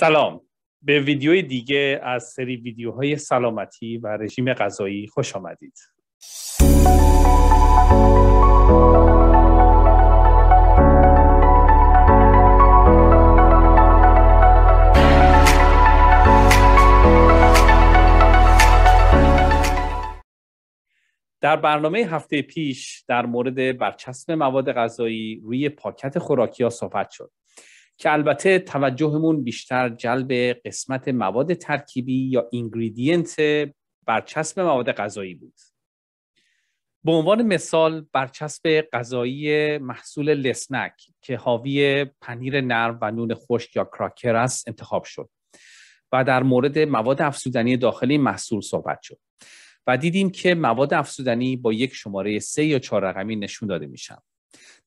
سلام به ویدیوی دیگه از سری ویدیوهای سلامتی و رژیم غذایی خوش آمدید در برنامه هفته پیش در مورد برچسب مواد غذایی روی پاکت خوراکی ها صحبت شد که البته توجهمون بیشتر جلب قسمت مواد ترکیبی یا اینگریدینت برچسب مواد غذایی بود به عنوان مثال برچسب غذایی محصول لسنک که حاوی پنیر نرم و نون خشک یا کراکر است انتخاب شد و در مورد مواد افزودنی داخلی محصول صحبت شد و دیدیم که مواد افزودنی با یک شماره سه یا چهار رقمی نشون داده میشن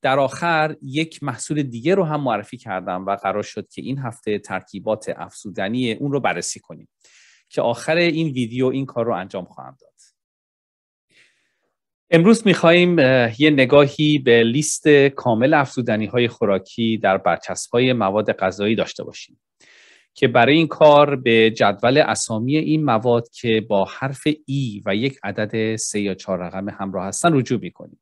در آخر یک محصول دیگه رو هم معرفی کردم و قرار شد که این هفته ترکیبات افزودنی اون رو بررسی کنیم که آخر این ویدیو این کار رو انجام خواهم داد امروز میخواییم یه نگاهی به لیست کامل افزودنی های خوراکی در برچسب های مواد غذایی داشته باشیم که برای این کار به جدول اسامی این مواد که با حرف ای e و یک عدد سه یا چهار رقم همراه هستن رجوع میکنیم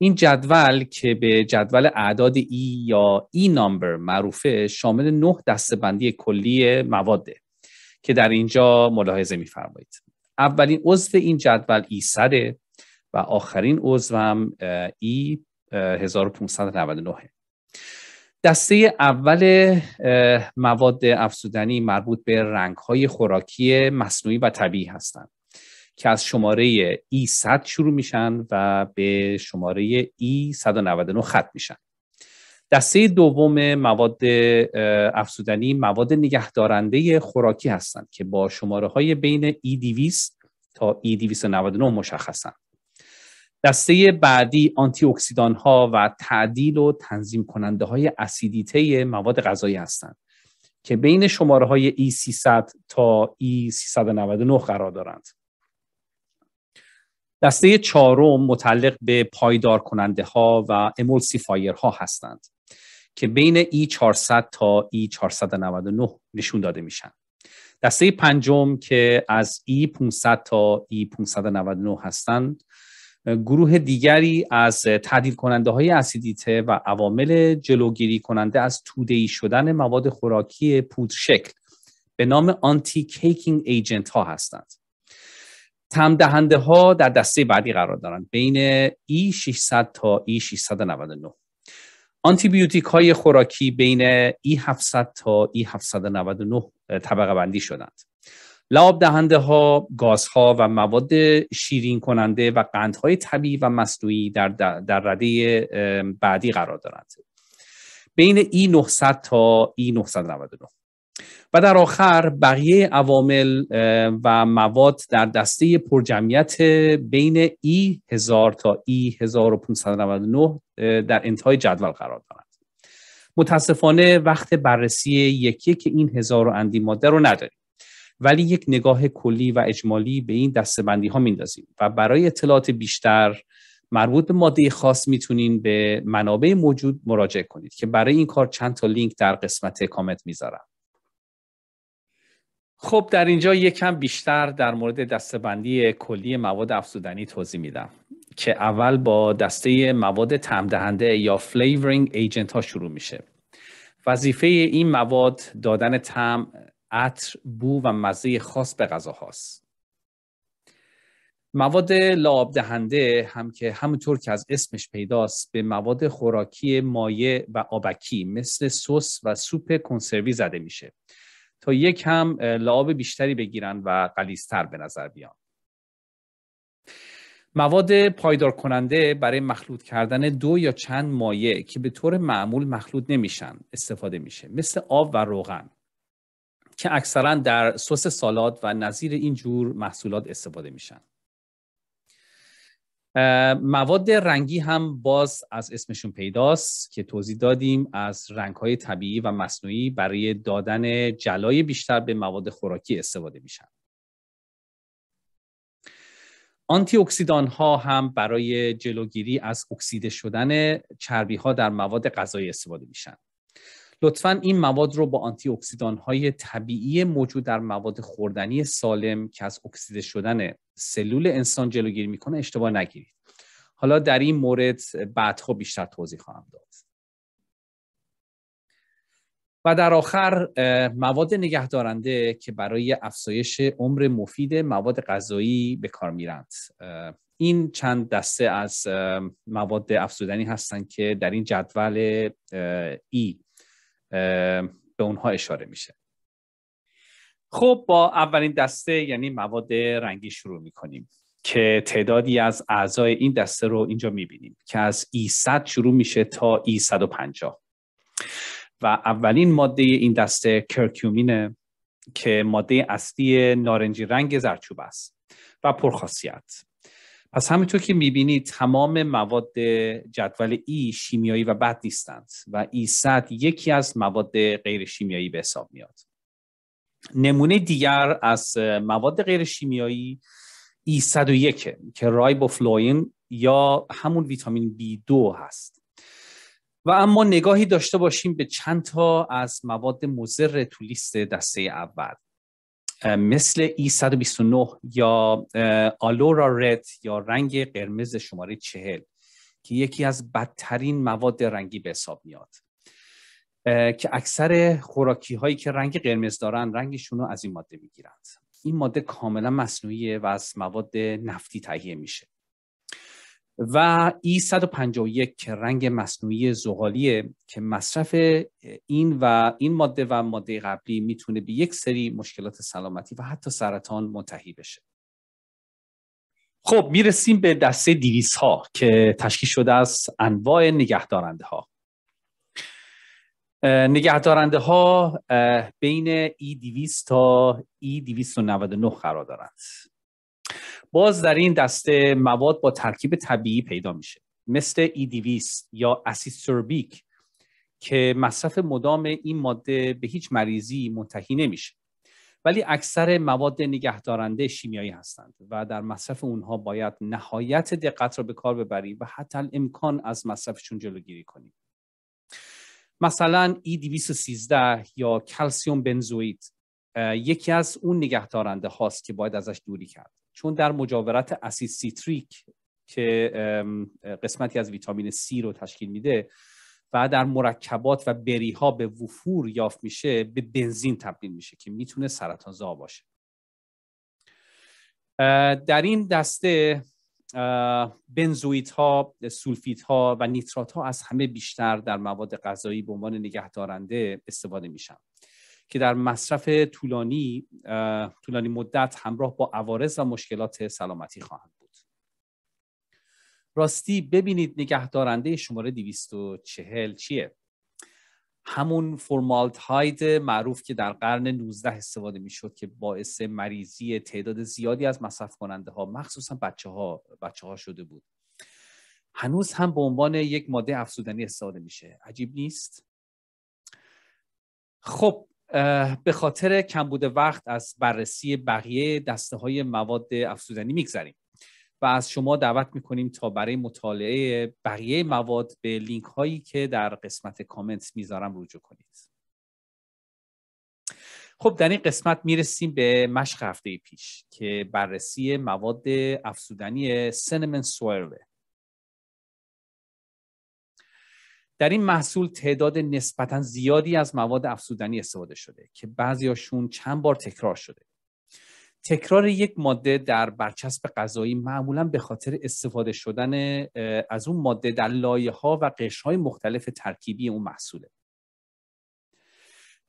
این جدول که به جدول اعداد ای e یا ای e نامبر معروفه شامل نه بندی کلی مواده که در اینجا ملاحظه میفرمایید اولین عضو این جدول ای e سره و آخرین عضو هم ای 1599 دسته اول مواد افزودنی مربوط به های خوراکی مصنوعی و طبیعی هستند که از شماره ای e 100 شروع میشن و به شماره ای 199 ختم میشن دسته دوم مواد افزودنی مواد نگهدارنده خوراکی هستند که با شماره های بین E200 تا E299 مشخصن. دسته بعدی آنتی اکسیدان ها و تعدیل و تنظیم کننده های اسیدیته مواد غذایی هستند که بین شماره های E300 تا E399 قرار دارند. دسته چهارم متعلق به پایدار کننده ها و امولسیفایر ها هستند که بین E400 تا E499 نشون داده میشن دسته پنجم که از E500 تا E599 هستند گروه دیگری از تعدیل کننده های اسیدیته و عوامل جلوگیری کننده از تودهی شدن مواد خوراکی پودر شکل به نام آنتی کیکینگ ایجنت ها هستند تم دهنده ها در دسته بعدی قرار دارند بین ای 600 تا ای 699 آنتی بیوتیک های خوراکی بین ای 700 تا ای 799 طبقه بندی شدند لعاب دهنده ها، گازها و مواد شیرین کننده و قند های طبیعی و مصنوعی در, در رده بعدی قرار دارند. بین E900 تا E999 و در آخر بقیه عوامل و مواد در دسته پرجمعیت بین ای هزار تا ای 1599 در انتهای جدول قرار دارند متاسفانه وقت بررسی یکی که این هزار و اندی ماده رو نداریم ولی یک نگاه کلی و اجمالی به این دسته بندی ها میندازیم و برای اطلاعات بیشتر مربوط به ماده خاص میتونین به منابع موجود مراجعه کنید که برای این کار چند تا لینک در قسمت کامنت میذارم خب در اینجا یکم بیشتر در مورد دستبندی کلی مواد افزودنی توضیح میدم که اول با دسته مواد تمدهنده یا فلیورینگ ایجنت ها شروع میشه وظیفه این مواد دادن تم، عطر، بو و مزه خاص به غذا هاست. مواد لعاب دهنده هم که همونطور که از اسمش پیداست به مواد خوراکی مایع و آبکی مثل سس و سوپ کنسروی زده میشه تا یک هم لعاب بیشتری بگیرن و قلیستر به نظر بیان مواد پایدار کننده برای مخلوط کردن دو یا چند مایع که به طور معمول مخلوط نمیشن استفاده میشه مثل آب و روغن که اکثرا در سس سالاد و نظیر این جور محصولات استفاده میشن مواد رنگی هم باز از اسمشون پیداست که توضیح دادیم از رنگهای طبیعی و مصنوعی برای دادن جلای بیشتر به مواد خوراکی استفاده میشن آنتی اکسیدان ها هم برای جلوگیری از اکسیده شدن چربی ها در مواد غذایی استفاده میشن لطفا این مواد رو با آنتی اکسیدان های طبیعی موجود در مواد خوردنی سالم که از اکسیده شدن سلول انسان جلوگیری میکنه اشتباه نگیرید حالا در این مورد بعدها خب بیشتر توضیح خواهم داد و در آخر مواد نگهدارنده که برای افزایش عمر مفید مواد غذایی به کار میرند این چند دسته از مواد افزودنی هستند که در این جدول ای به اونها اشاره میشه خب با اولین دسته یعنی مواد رنگی شروع میکنیم که تعدادی از اعضای این دسته رو اینجا میبینیم که از ای e 100 شروع میشه تا e و 150 و اولین ماده این دسته کرکیومینه که ماده اصلی نارنجی رنگ زرچوب است و پرخاصیت پس همینطور که میبینی تمام مواد جدول ای e شیمیایی و بد نیستند و ای e صد یکی از مواد غیر شیمیایی به حساب میاد نمونه دیگر از مواد غیر شیمیایی ای e 101 که رایبوفلوین یا همون ویتامین B2 هست و اما نگاهی داشته باشیم به چند تا از مواد مضر تو لیست دسته اول مثل ای 129 یا آلورا رد یا رنگ قرمز شماره چهل که یکی از بدترین مواد رنگی به حساب میاد که اکثر خوراکی هایی که رنگ قرمز دارن رنگشون رو از این ماده میگیرند این ماده کاملا مصنوعیه و از مواد نفتی تهیه میشه و ای 151 که رنگ مصنوعی زغالیه که مصرف این و این ماده و ماده قبلی میتونه به یک سری مشکلات سلامتی و حتی سرطان منتهی بشه خب میرسیم به دسته دیویس ها که تشکیل شده از انواع نگهدارنده ها نگهدارنده ها بین ای 200 تا ای 299 قرار دارند باز در این دسته مواد با ترکیب طبیعی پیدا میشه مثل ای دیویس یا اسیسوربیک که مصرف مدام این ماده به هیچ مریضی منتهی نمیشه ولی اکثر مواد نگهدارنده شیمیایی هستند و در مصرف اونها باید نهایت دقت را به کار ببریم و حتی امکان از مصرفشون جلوگیری کنیم مثلا ای 213 یا کلسیوم بنزوئید یکی از اون نگهدارنده هاست که باید ازش دوری کرد چون در مجاورت اسید سیتریک که قسمتی از ویتامین C رو تشکیل میده و در مرکبات و بری ها به وفور یافت میشه به بنزین تبدیل میشه که میتونه سرطان زا باشه در این دسته بنزویت ها، سولفیت ها و نیترات ها از همه بیشتر در مواد غذایی به عنوان نگهدارنده استفاده میشن که در مصرف طولانی طولانی مدت همراه با عوارض و مشکلات سلامتی خواهند بود راستی ببینید نگهدارنده شماره 240 چیه همون هاید معروف که در قرن 19 استفاده شد که باعث مریضی تعداد زیادی از مصرف کننده ها مخصوصا بچه ها, شده بود هنوز هم به عنوان یک ماده افزودنی استفاده میشه عجیب نیست خب به خاطر کمبود وقت از بررسی بقیه دسته های مواد افزودنی میگذریم و از شما دعوت میکنیم تا برای مطالعه بقیه مواد به لینک هایی که در قسمت کامنت میذارم رجوع کنید خب در این قسمت میرسیم به مشق هفته پیش که بررسی مواد افزودنی سنمن سویرله در این محصول تعداد نسبتا زیادی از مواد افزودنی استفاده شده که بعضیاشون چند بار تکرار شده تکرار یک ماده در برچسب غذایی معمولا به خاطر استفاده شدن از اون ماده در لایه ها و های مختلف ترکیبی اون محصوله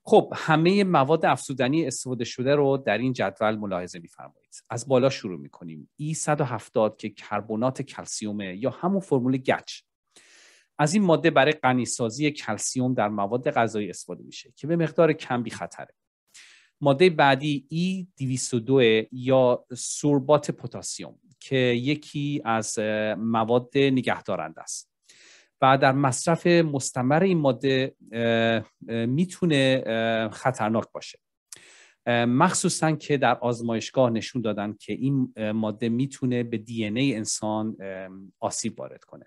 خب همه مواد افزودنی استفاده شده رو در این جدول ملاحظه میفرمایید از بالا شروع میکنیم E170 که کربنات کلسیومه یا همون فرمول گچ از این ماده برای غنیسازی کلسیوم در مواد غذایی استفاده میشه که به مقدار کم بی خطره ماده بعدی ای 202 یا سوربات پوتاسیوم که یکی از مواد نگهدارنده است و در مصرف مستمر این ماده میتونه خطرناک باشه مخصوصا که در آزمایشگاه نشون دادن که این ماده میتونه به دی ای انسان آسیب وارد کنه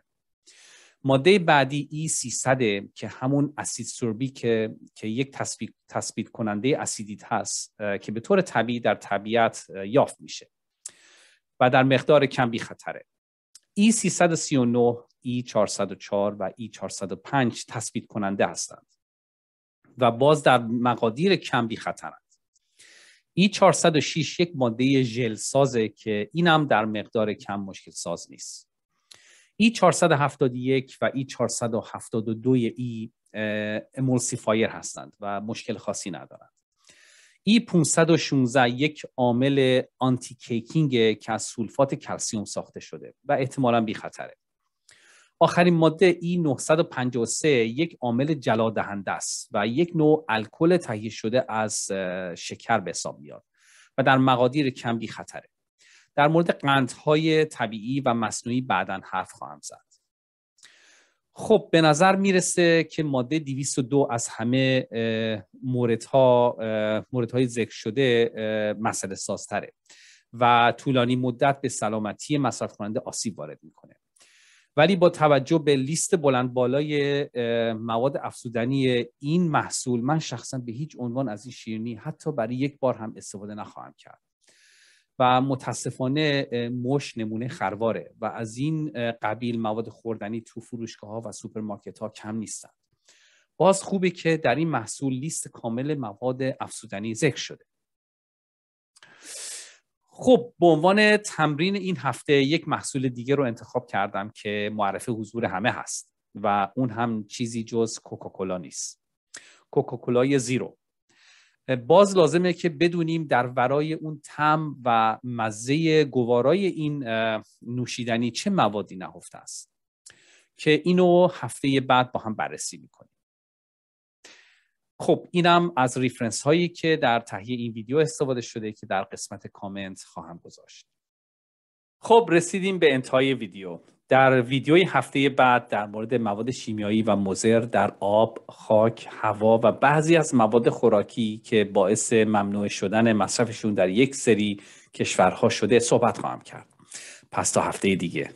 ماده بعدی ای 300 که همون اسید سوربی که, یک تثبیت, تثبیت کننده اسیدیت هست که به طور طبیعی در طبیعت یافت میشه و در مقدار کم بی خطره ای 339 ای 404 و ای 405 تثبیت کننده هستند و باز در مقادیر کم بی خطرند ای 406 یک ماده ژل سازه که اینم در مقدار کم مشکل ساز نیست E ای 471 و ای 472 ای امولسیفایر هستند و مشکل خاصی ندارند e ای 516 یک عامل آنتی کیکینگ که از سولفات کلسیوم ساخته شده و احتمالا بی خطره آخرین ماده e ای 953 یک عامل جلا دهنده است و یک نوع الکل تهیه شده از شکر به حساب میاد و در مقادیر کم بی خطره در مورد قندهای طبیعی و مصنوعی بعدا حرف خواهم زد خب به نظر میرسه که ماده 202 از همه موردها موردهای ذکر شده مسئله سازتره و طولانی مدت به سلامتی مصرف کننده آسیب وارد میکنه ولی با توجه به لیست بلند بالای مواد افزودنی این محصول من شخصا به هیچ عنوان از این شیرینی حتی برای یک بار هم استفاده نخواهم کرد و متاسفانه مش نمونه خرواره و از این قبیل مواد خوردنی تو فروشگاه ها و سوپرمارکت ها کم نیستن باز خوبه که در این محصول لیست کامل مواد افزودنی ذکر شده خب به عنوان تمرین این هفته یک محصول دیگه رو انتخاب کردم که معرف حضور همه هست و اون هم چیزی جز کوکاکولا نیست کوکاکولای زیرو باز لازمه که بدونیم در ورای اون تم و مزه گوارای این نوشیدنی چه موادی نهفته است که اینو هفته بعد با هم بررسی میکنیم خب اینم از ریفرنس هایی که در تهیه این ویدیو استفاده شده که در قسمت کامنت خواهم گذاشت خب رسیدیم به انتهای ویدیو در ویدیوی هفته بعد در مورد مواد شیمیایی و مزر در آب، خاک، هوا و بعضی از مواد خوراکی که باعث ممنوع شدن مصرفشون در یک سری کشورها شده صحبت خواهم کرد. پس تا هفته دیگه.